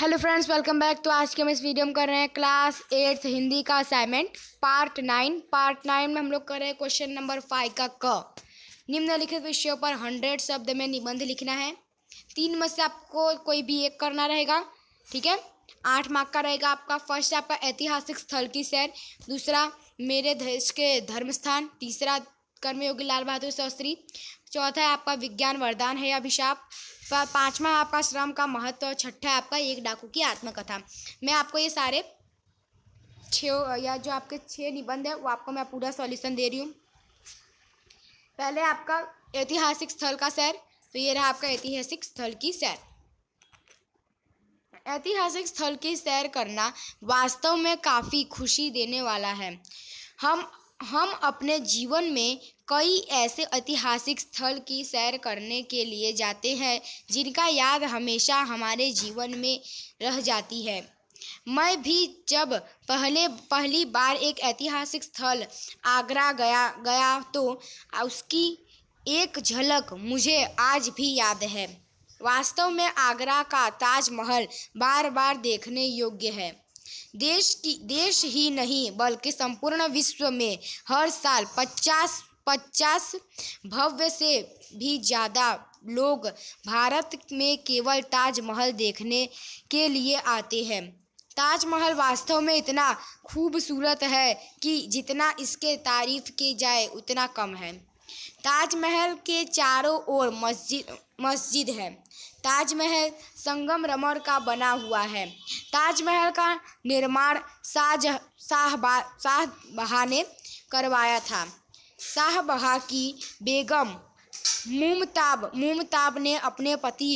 hello friends welcome back तो आज के हम इस वीडियो में कर रहे हैं क्लास एट्थ हिंदी का assignment part nine part nine में हम लोग कर रहे हैं क्वेश्चन नंबर फाइव का क निम्नलिखित विषयों पर हंड्रेड शब्द में निबंध लिखना है तीन में से आपको कोई भी एक करना रहेगा ठीक है आठ मार्क का रहेगा आपका फर्स्ट आपका ऐतिहासिक स्थल की सैर दूसरा मेरे देश के धर्म स्थान तीसरा कर्मयोगी लाल बहादुर शास्त्री चौथा है आपका विज्ञान वरदान है अभिशाप पांचवा आपका श्रम का महत्व और छठा आपका एक डाकू की आत्मकथा मैं आपको ये सारे छः या जो आपके छः निबंध है वो आपको मैं पूरा सॉल्यूशन दे रही हूँ पहले आपका ऐतिहासिक स्थल का सैर तो ये रहा आपका ऐतिहासिक स्थल की सैर ऐतिहासिक स्थल की सैर करना वास्तव में काफ़ी खुशी देने वाला है हम हम अपने जीवन में कई ऐसे ऐतिहासिक स्थल की सैर करने के लिए जाते हैं जिनका याद हमेशा हमारे जीवन में रह जाती है मैं भी जब पहले पहली बार एक ऐतिहासिक स्थल आगरा गया गया तो उसकी एक झलक मुझे आज भी याद है वास्तव में आगरा का ताजमहल बार बार देखने योग्य है देश की देश ही नहीं बल्कि संपूर्ण विश्व में हर साल पचास पचास भव्य से भी ज़्यादा लोग भारत में केवल ताजमहल देखने के लिए आते हैं ताजमहल वास्तव में इतना खूबसूरत है कि जितना इसके तारीफ की जाए उतना कम है ताजमहल के चारों ओर मस्जिद मस्जिद है ताजमहल संगम रमर का बना हुआ है ताजमहल का निर्माण शाहजह शाह शाहबहा ने करवाया था शाहबहा की बेगम मुमताब मुमताब ने अपने पति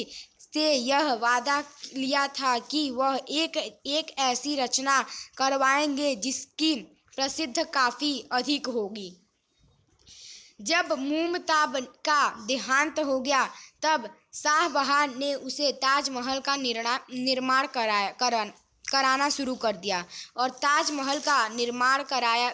से यह वादा लिया था कि वह एक एक ऐसी रचना करवाएंगे जिसकी प्रसिद्ध काफ़ी अधिक होगी जब मुमताब का देहांत हो गया तब शाहबहान ने उसे ताजमहल का निर्माण कराया करा, कराना शुरू कर दिया और ताजमहल का निर्माण कराया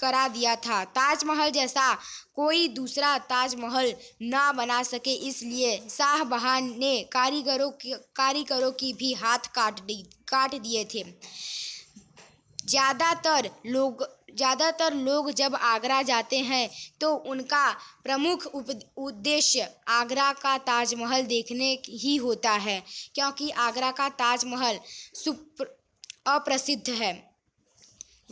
करा दिया था ताजमहल जैसा कोई दूसरा ताजमहल ना बना सके इसलिए शाहबहान ने कारीगरों की कारीगरों की भी हाथ काट दी काट दिए थे ज़्यादातर लोग ज़्यादातर लोग जब आगरा जाते हैं तो उनका प्रमुख उद्देश्य आगरा का ताजमहल देखने ही होता है क्योंकि आगरा का ताजमहल सुप्र अप्रसिद्ध है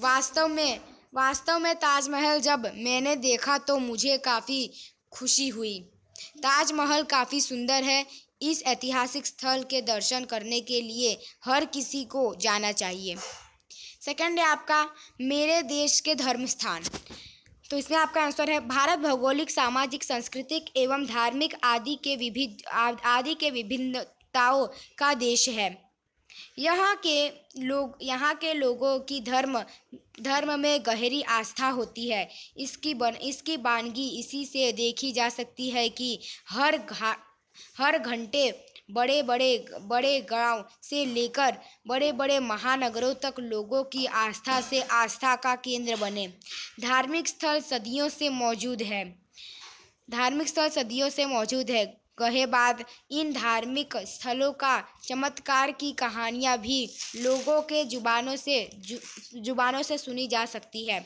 वास्तव में वास्तव में ताजमहल जब मैंने देखा तो मुझे काफ़ी खुशी हुई ताजमहल काफ़ी सुंदर है इस ऐतिहासिक स्थल के दर्शन करने के लिए हर किसी को जाना चाहिए सेकंड है आपका मेरे देश के धर्म स्थान तो इसमें आपका आंसर है भारत भौगोलिक सामाजिक सांस्कृतिक एवं धार्मिक आदि के विभिन्न आदि के विभिन्नताओं का देश है यहाँ के लोग यहाँ के लोगों की धर्म धर्म में गहरी आस्था होती है इसकी बन इसकी बानगी इसी से देखी जा सकती है कि हर घा हर घंटे बड़े बड़े बड़े गांव से लेकर बड़े बड़े महानगरों तक लोगों की आस्था से आस्था का केंद्र बने धार्मिक स्थल सदियों से मौजूद है धार्मिक स्थल सदियों से मौजूद है कहे बाद इन धार्मिक स्थलों का चमत्कार की कहानियाँ भी लोगों के जुबानों से जु, जुबानों से सुनी जा सकती है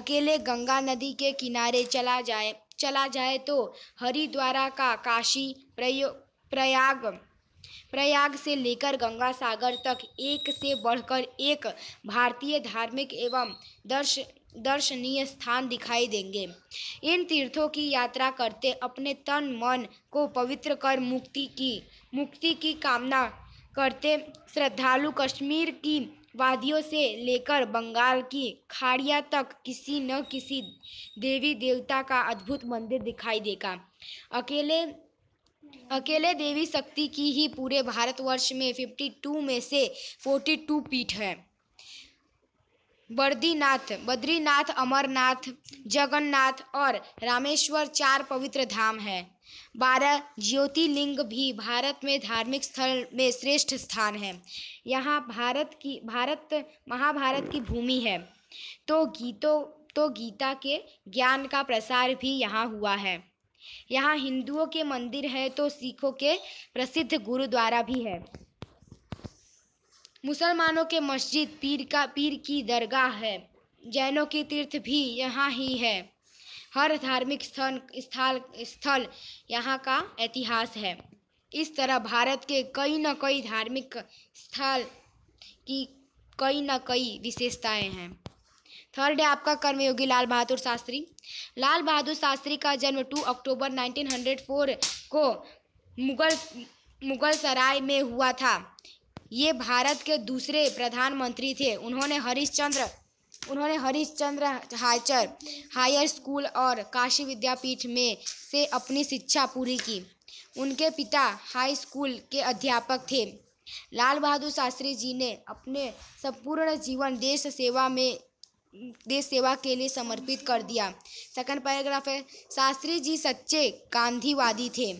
अकेले गंगा नदी के किनारे चला जाए चला जाए तो हरिद्वारा का काशी प्रयोग प्रयाग प्रयाग से लेकर गंगा सागर तक एक से बढ़कर एक भारतीय धार्मिक एवं दर्श दर्शनीय स्थान दिखाई देंगे इन तीर्थों की यात्रा करते अपने तन मन को पवित्र कर मुक्ति की मुक्ति की कामना करते श्रद्धालु कश्मीर की वादियों से लेकर बंगाल की खाड़िया तक किसी न किसी देवी देवता का अद्भुत मंदिर दिखाई देगा अकेले अकेले देवी शक्ति की ही पूरे भारतवर्ष में 52 में से 42 पीठ है बर्दीनाथ बद्रीनाथ अमरनाथ जगन्नाथ और रामेश्वर चार पवित्र धाम है बारह ज्योतिर्लिंग भी भारत में धार्मिक स्थल में श्रेष्ठ स्थान है यहाँ भारत की भारत महाभारत की भूमि है तो गीतों तो गीता के ज्ञान का प्रसार भी यहाँ हुआ है यहाँ हिंदुओं के मंदिर है तो सिखों के प्रसिद्ध गुरुद्वारा भी है मुसलमानों के मस्जिद पीर का पीर की दरगाह है जैनों की तीर्थ भी यहाँ ही है हर धार्मिक स्थल स्थल स्थल यहाँ का इतिहास है इस तरह भारत के कई न कई धार्मिक स्थल की कई न कई विशेषताएं हैं थर्ड है आपका कर्मयोगी लाल बहादुर शास्त्री लाल बहादुर शास्त्री का जन्म 2 अक्टूबर 1904 को मुगल मुगल सराय में हुआ था ये भारत के दूसरे प्रधानमंत्री थे उन्होंने हरिश्चंद्र उन्होंने हरिश्चंद्र हाचर हायर स्कूल और काशी विद्यापीठ में से अपनी शिक्षा पूरी की उनके पिता हाई स्कूल के अध्यापक थे लाल बहादुर शास्त्री जी ने अपने संपूर्ण जीवन देश सेवा में देश सेवा के लिए समर्पित कर दिया सेकंड पैराग्राफ है शास्त्री जी सच्चे गांधीवादी थे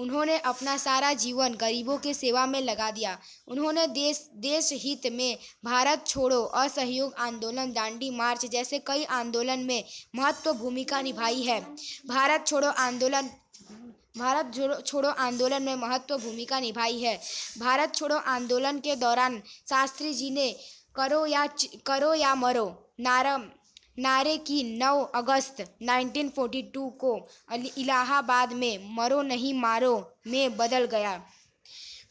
उन्होंने अपना सारा जीवन गरीबों के सेवा में लगा दिया उन्होंने देश देश हित में भारत छोड़ो असहयोग आंदोलन दांडी मार्च जैसे कई आंदोलन में महत्व भूमिका निभाई है भारत छोड़ो आंदोलन भारत छोड़ो आंदोलन में महत्व भूमिका निभाई है भारत छोड़ो आंदोलन के दौरान शास्त्री जी ने करो या करो या मरो नारम नारे की 9 अगस्त 1942 को इलाहाबाद में मरो नहीं मारो में बदल गया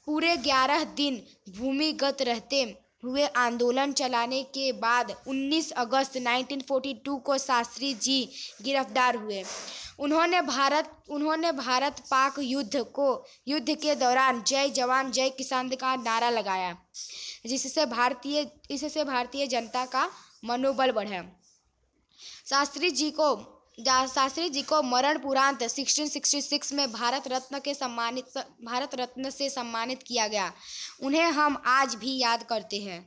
पूरे 11 दिन भूमिगत रहते हुए आंदोलन चलाने के बाद 19 अगस्त 1942 को शास्त्री जी गिरफ्तार हुए उन्होंने भारत उन्होंने भारत पाक युद्ध को युद्ध के दौरान जय जवान जय किसान का नारा लगाया जिससे भारतीय इससे भारतीय जनता का मनोबल बढ़े शास्त्री जी को शास्त्री जी को मरण पुरांत 1666 में भारत रत्न के सम्मानित भारत रत्न से सम्मानित किया गया उन्हें हम आज भी याद करते हैं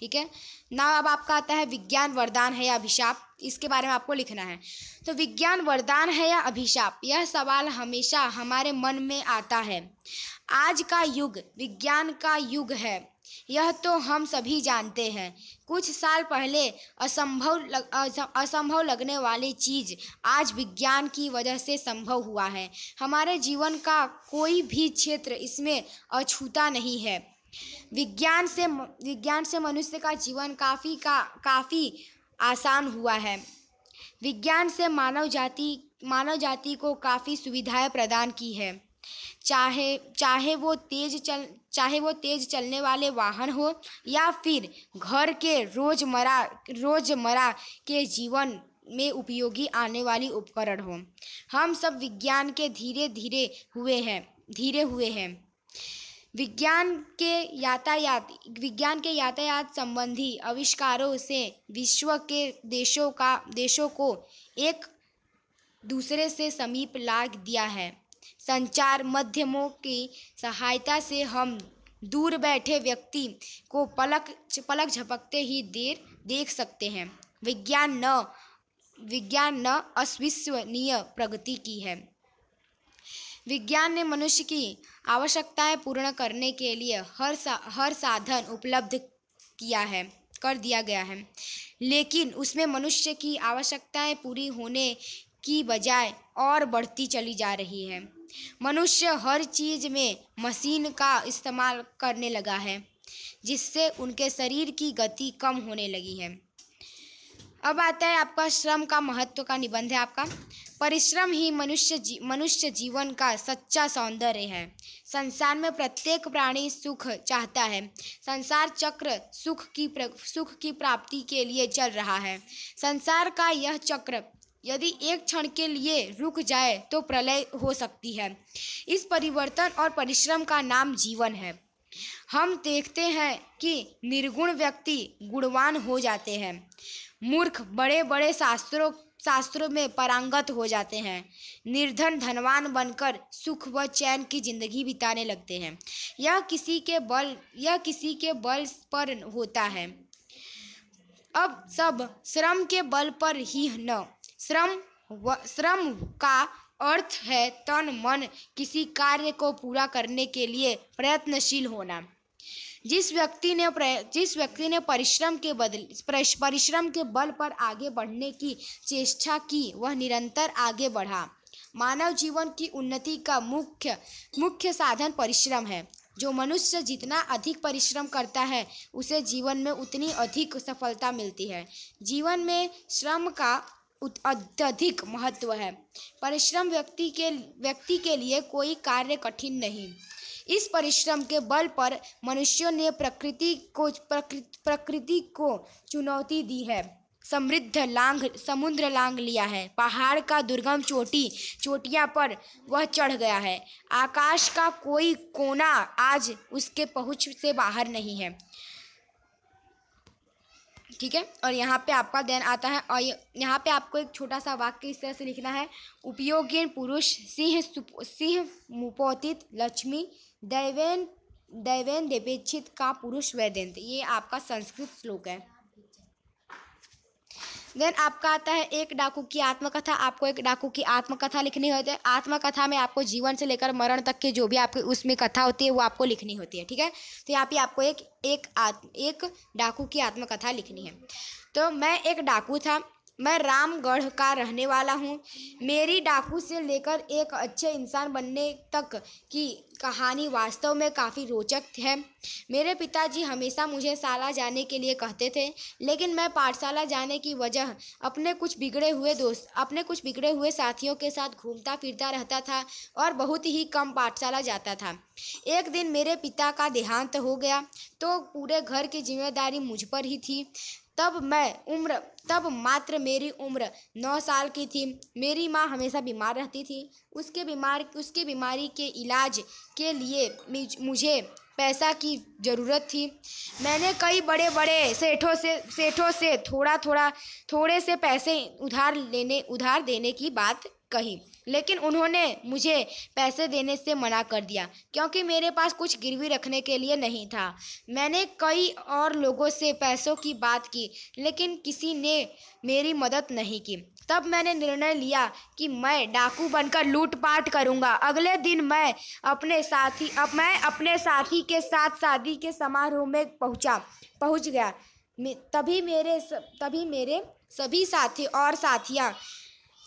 ठीक है ना अब आपका आता है विज्ञान वरदान है या अभिशाप इसके बारे में आपको लिखना है तो विज्ञान वरदान है या अभिशाप यह सवाल हमेशा हमारे मन में आता है आज का युग विज्ञान का युग है यह तो हम सभी जानते हैं कुछ साल पहले असंभव लग, असंभव लगने वाली चीज़ आज विज्ञान की वजह से संभव हुआ है हमारे जीवन का कोई भी क्षेत्र इसमें अछूता नहीं है विज्ञान से विज्ञान से मनुष्य का जीवन काफ़ी का काफ़ी आसान हुआ है विज्ञान से मानव जाति मानव जाति को काफ़ी सुविधाएं प्रदान की है चाहे चाहे वो तेज चल चाहे वो तेज चलने वाले वाहन हो या फिर घर के रोजमर्रा रोजमर्रा के जीवन में उपयोगी आने वाली उपकरण हो हम सब विज्ञान के धीरे धीरे हुए हैं धीरे हुए हैं विज्ञान के यातायात विज्ञान के यातायात संबंधी आविष्कारों से विश्व के देशों का देशों को एक दूसरे से समीप ला दिया है संचार माध्यमों की सहायता से हम दूर बैठे व्यक्ति को पलक पलक झपकते ही देर देख सकते हैं विज्ञान न विज्ञान न अविश्वनीय प्रगति की है विज्ञान ने मनुष्य की आवश्यकताएं पूर्ण करने के लिए हर सा, हर साधन उपलब्ध किया है कर दिया गया है लेकिन उसमें मनुष्य की आवश्यकताएं पूरी होने की बजाय और बढ़ती चली जा रही है मनुष्य हर चीज़ में मशीन का इस्तेमाल करने लगा है जिससे उनके शरीर की गति कम होने लगी है अब आता है आपका श्रम का महत्व का निबंध है आपका परिश्रम ही मनुष्य जी, मनुष्य जीवन का सच्चा सौंदर्य है संसार में प्रत्येक प्राणी सुख चाहता है संसार चक्र सुख की सुख की प्राप्ति के लिए चल रहा है संसार का यह चक्र यदि एक क्षण के लिए रुक जाए तो प्रलय हो सकती है इस परिवर्तन और परिश्रम का नाम जीवन है हम देखते हैं कि निर्गुण व्यक्ति गुणवान हो जाते हैं मूर्ख बड़े बड़े शास्त्रों शास्त्रों में परांगत हो जाते हैं निर्धन धनवान बनकर सुख व चैन की जिंदगी बिताने लगते हैं यह किसी के बल यह किसी के बल पर होता है अब सब श्रम के बल पर ही न श्रम व श्रम का अर्थ है तन मन किसी कार्य को पूरा करने के लिए प्रयत्नशील होना जिस व्यक्ति ने जिस व्यक्ति ने परिश्रम के बदल परिश्रम के बल पर आगे बढ़ने की चेष्टा की वह निरंतर आगे बढ़ा मानव जीवन की उन्नति का मुख्य मुख्य साधन परिश्रम है जो मनुष्य जितना अधिक परिश्रम करता है उसे जीवन में उतनी अधिक सफलता मिलती है जीवन में श्रम का अत्यधिक महत्व है परिश्रम व्यक्ति के व्यक्ति के लिए कोई कार्य कठिन नहीं इस परिश्रम के बल पर मनुष्यों ने प्रकृति को प्रकृति प्रकृति को चुनौती दी है समृद्ध लांग समुद्र लांग लिया है पहाड़ का दुर्गम चोटी चोटियाँ पर वह चढ़ गया है आकाश का कोई कोना आज उसके पहुँच से बाहर नहीं है ठीक है और यहाँ पे आपका देन आता है और यहाँ पे आपको एक छोटा सा वाक्य इस तरह से लिखना है उपयोगीन पुरुष सिंह सिंह मुपोतित लक्ष्मी दैवेन दैवेन देपेक्षित का पुरुष वैदेंत ये आपका संस्कृत श्लोक है देन आपका आता है एक डाकू की आत्मकथा आपको एक डाकू की आत्मकथा लिखनी होती है आत्मकथा में आपको जीवन से लेकर मरण तक के जो भी आपके उसमें कथा होती है वो आपको लिखनी होती है ठीक है तो यहाँ पे आपको एक एक आत्म एक डाकू की आत्मकथा लिखनी है तो मैं एक डाकू था मैं रामगढ़ का रहने वाला हूँ मेरी डाकू से लेकर एक अच्छे इंसान बनने तक की कहानी वास्तव में काफ़ी रोचक है मेरे पिताजी हमेशा मुझे शाला जाने के लिए कहते थे लेकिन मैं पाठशाला जाने की वजह अपने कुछ बिगड़े हुए दोस्त अपने कुछ बिगड़े हुए साथियों के साथ घूमता फिरता रहता था और बहुत ही कम पाठशाला जाता था एक दिन मेरे पिता का देहांत हो गया तो पूरे घर की जिम्मेदारी मुझ पर ही थी तब मैं उम्र तब मात्र मेरी उम्र नौ साल की थी मेरी माँ हमेशा बीमार रहती थी उसके बीमार उसके बीमारी के इलाज के लिए मुझे पैसा की ज़रूरत थी मैंने कई बड़े बड़े सेठों से सेठों से थोड़ा थोड़ा थोड़े से पैसे उधार लेने उधार देने की बात कही लेकिन उन्होंने मुझे पैसे देने से मना कर दिया क्योंकि मेरे पास कुछ गिरवी रखने के लिए नहीं था मैंने कई और लोगों से पैसों की बात की लेकिन किसी ने मेरी मदद नहीं की तब मैंने निर्णय लिया कि मैं डाकू बनकर लूटपाट करूंगा अगले दिन मैं अपने साथी अब मैं अपने साथी के साथ शादी के समारोह में पहुंचा पहुंच गया तभी मेरे तभी मेरे सभी साथी और साथियां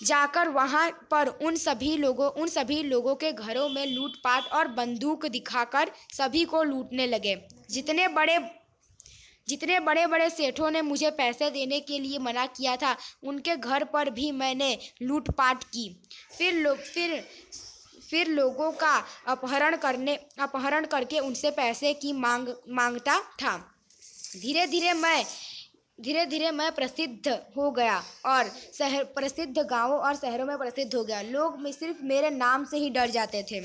जाकर वहाँ पर उन सभी लोगों उन सभी लोगों के घरों में लूटपाट और बंदूक दिखाकर सभी को लूटने लगे जितने बड़े जितने बड़े बड़े सेठों ने मुझे पैसे देने के लिए मना किया था उनके घर पर भी मैंने लूटपाट की फिर लोग फिर फिर लोगों का अपहरण करने अपहरण करके उनसे पैसे की मांग मांगता था धीरे धीरे मैं धीरे धीरे मैं प्रसिद्ध हो गया और शहर प्रसिद्ध गांवों और शहरों में प्रसिद्ध हो गया लोग में सिर्फ मेरे नाम से ही डर जाते थे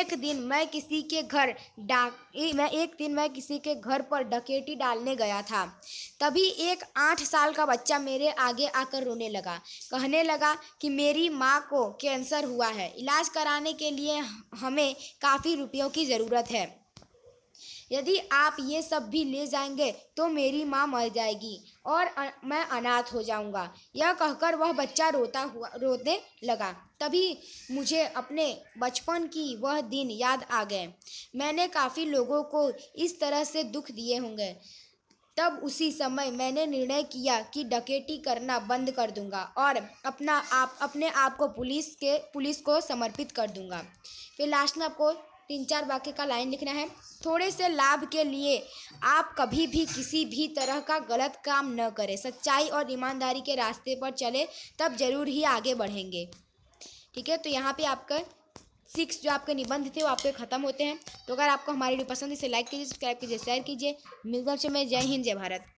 एक दिन मैं किसी के घर डाक मैं एक दिन मैं किसी के घर पर डकेटी डालने गया था तभी एक आठ साल का बच्चा मेरे आगे आकर रोने लगा कहने लगा कि मेरी माँ को कैंसर हुआ है इलाज कराने के लिए हमें काफ़ी रुपयों की ज़रूरत है यदि आप ये सब भी ले जाएंगे तो मेरी माँ मर जाएगी और मैं अनाथ हो जाऊँगा यह कहकर वह बच्चा रोता हुआ रोने लगा तभी मुझे अपने बचपन की वह दिन याद आ गए मैंने काफ़ी लोगों को इस तरह से दुख दिए होंगे तब उसी समय मैंने निर्णय किया कि डकेटी करना बंद कर दूंगा और अपना आप अपने आप को पुलिस के पुलिस को समर्पित कर दूंगा फिर लास्ट में आपको तीन चार वाक्य का लाइन लिखना है थोड़े से लाभ के लिए आप कभी भी किसी भी तरह का गलत काम न करें सच्चाई और ईमानदारी के रास्ते पर चले तब जरूर ही आगे बढ़ेंगे ठीक है तो यहाँ पे आपका सिक्स जो आपके निबंध थे वो आपके ख़त्म होते हैं तो अगर आपको हमारी वीडियो पसंद है इसे लाइक कीजिए सब्सक्राइब कीजिए शेयर कीजिए मिलकर से मैं जय हिंद जय भारत